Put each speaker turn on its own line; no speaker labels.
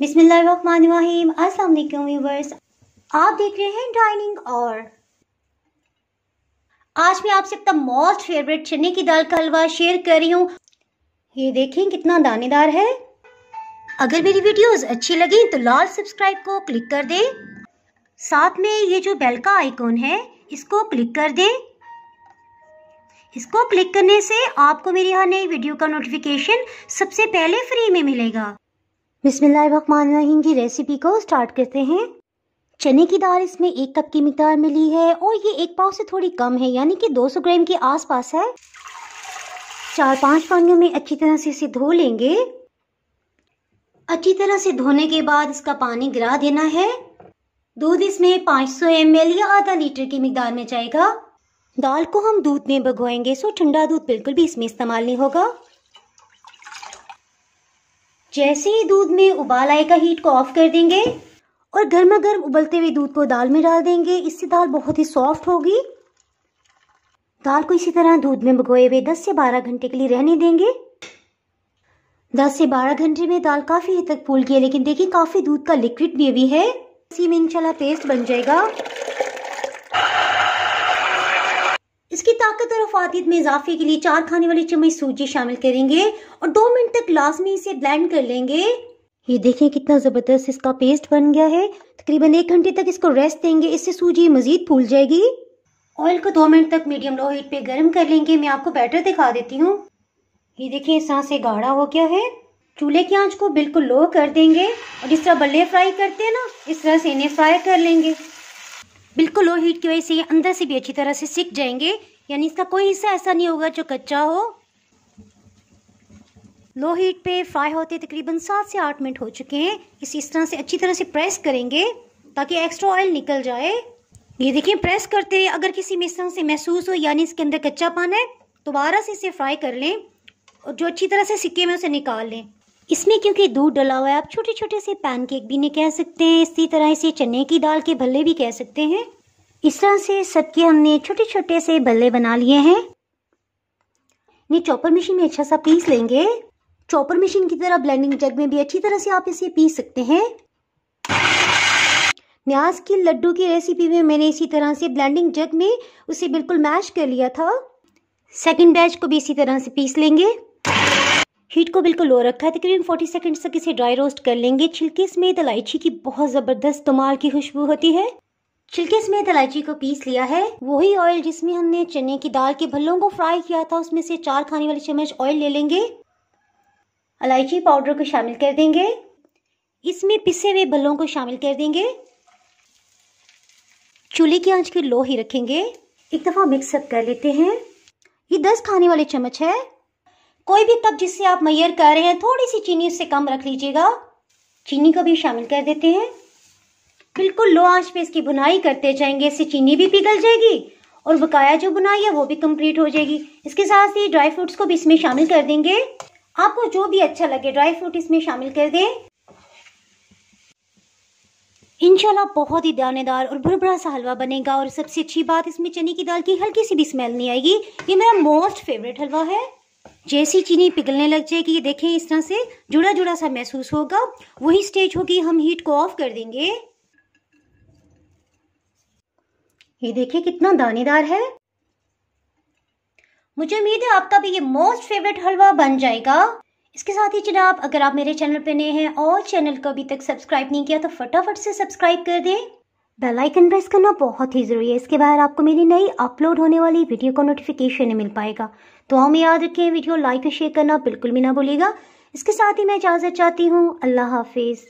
बिस्मिल्लाहिर्रहमानिर्रहीम अस्सलाम वालेकुम व्यूअर्स आप देख रहे हैं डाइनिंग और आज मैं आपसे अपना मोस्ट फेवरेट चने की दाल का हलवा शेयर कर रही हूँ ये देखें कितना दानेदार है अगर मेरी वीडियोस अच्छी लगी तो लाल सब्सक्राइब को क्लिक कर दें साथ में ये जो बेल का आइकॉन है इसको क्लिक कर दें इसको क्लिक करने से आपको मेरी हर नई वीडियो का नोटिफिकेशन सबसे पहले फ्री में मिलेगा बिस्मिल्लाहमान की रेसिपी को स्टार्ट करते हैं चने की दाल इसमें एक कप की मकदार में ली है और ये एक पाव से थोड़ी कम है यानी कि 200 ग्राम के आसपास है चार पांच पानियों में अच्छी तरह से इसे धो लेंगे अच्छी तरह से धोने के बाद इसका पानी गिरा देना है दूध इसमें 500 सौ या आधा लीटर की मकदार में जाएगा दाल को हम दूध में भगवाएंगे सो ठंडा दूध बिल्कुल भी इसमें इस्तेमाल नहीं होगा जैसे ही दूध में उबाल आएगा हीट को ऑफ कर देंगे और गर्मा गर्म उबलते हुए दूध को दाल में डाल देंगे इससे दाल बहुत ही सॉफ्ट होगी दाल को इसी तरह दूध में भगोए हुए 10 से 12 घंटे के लिए रहने देंगे 10 से 12 घंटे में दाल काफी हद तक फूल गई है लेकिन देखिए काफी दूध का लिक्विड भी अभी है इसी में इंशाल्लाह पेस्ट बन जाएगा इसकी ताकत और अफादियत में इजाफे के लिए चार खाने वाले चम्मच सूजी शामिल करेंगे और दो मिनट तक लाजमी इसे ब्लेंड कर लेंगे ये देखें कितना ज़बरदस्त इसका पेस्ट बन गया है तकरीबन एक घंटे तक इसको रेस्ट देंगे इससे सूजी मज़ीद फूल जाएगी ऑयल को दो मिनट तक मीडियम लो हीट पे गर्म कर लेंगे मैं आपको बैटर दिखा देती हूँ ये देखिए इस तरह से गाढ़ा हो गया है चूल्हे की आंच को बिल्कुल लो कर देंगे और जिस तरह बल्ले फ्राई करते हैं ना इस तरह से इन्हें फ्राई कर लेंगे बिल्कुल लो हीट की वजह से ये अंदर से भी अच्छी तरह से सीख जाएंगे यानी इसका कोई हिस्सा ऐसा नहीं होगा जो कच्चा हो लो हीट पे फ्राई होते तकरीबन सात से आठ मिनट हो चुके हैं इसे इस तरह से अच्छी तरह से प्रेस करेंगे ताकि एक्स्ट्रा ऑयल निकल जाए ये देखिए प्रेस करते हुए अगर किसी में इस तरह से महसूस हो यानी इसके अंदर कच्चा पान है दोबारा से इसे फ्राई कर लें और जो अच्छी तरह से सिक्के में उसे निकाल लें इसमें क्योंकि दूध डला हुआ है आप छोटे छोटे से पैनकेक भी नहीं कह सकते हैं इसी तरह इसे चने की दाल के भल्ले भी कह सकते हैं इस तरह से सबके हमने छोटे छोटे से भल्ले बना लिए हैं ये चॉपर मशीन में अच्छा सा पीस लेंगे चॉपर मशीन की तरह ब्लेंडिंग जग में भी अच्छी तरह से आप इसे पीस सकते हैं न्याज के लड्डू की रेसिपी में मैंने इसी तरह से ब्लेंडिंग जग में उसे बिल्कुल मैश कर लिया था सेकंड बैच को भी इसी तरह से पीस लेंगे हीट को बिल्कुल लो रखा है तकरीबन 40 सेकंड तक इसे ड्राई रोस्ट कर लेंगे छिलके इसमें इलायची की बहुत ज़बरदस्त कमाल की खुशबू होती है छिलके समेत इलायची को पीस लिया है वही ऑयल जिसमें हमने चने की दाल के भल्लों को फ्राई किया था उसमें से चार खाने वाले चम्मच ऑयल ले लेंगे इलायची पाउडर को शामिल कर देंगे इसमें पिसे हुए भल्लों को शामिल कर देंगे चूल्हे की आंच की लो ही रखेंगे एक दफ़ा मिक्सअप कर लेते हैं ये दस खाने वाले चम्मच है कोई भी कप जिससे आप मैयर कर रहे हैं थोड़ी सी चीनी उससे कम रख लीजिएगा चीनी को भी शामिल कर देते हैं बिल्कुल लो आंच पे इसकी बुनाई करते जाएंगे इससे चीनी भी पिघल जाएगी और बकाया जो बुनाई है वो भी कंप्लीट हो जाएगी इसके साथ ही ड्राई फ्रूट्स को भी इसमें शामिल कर देंगे आपको जो भी अच्छा लगे ड्राई फ्रूट इसमें शामिल कर दें इनशाला बहुत ही दानेदार और भुरभरा सा हलवा बनेगा और सबसे अच्छी बात इसमें चने की दाल की हल्की सी भी स्मेल नहीं आएगी ये मेरा मोस्ट फेवरेट हलवा है जैसी चीनी पिघलने लग जाएगी ये देखें इस तरह से जुड़ा जुड़ा सा महसूस होगा वही स्टेज होगी हम हीट को ऑफ कर देंगे ये देखिए कितना दानेदार है मुझे उम्मीद है आपका भी ये मोस्ट फेवरेट हलवा बन जाएगा इसके साथ ही जनाब अगर आप मेरे चैनल पर नए हैं और चैनल को अभी तक सब्सक्राइब नहीं किया तो फटाफट से सब्सक्राइब कर दें बेल आइकन प्रेस करना बहुत ही ज़रूरी है इसके बाद आपको मेरी नई अपलोड होने वाली वीडियो का नोटिफिकेशन मिल पाएगा तो हम याद रखें वीडियो लाइक और शेयर करना बिल्कुल भी ना भूलिएगा इसके साथ ही मैं इजाज़त चाहती हूँ अल्लाह हाफिज़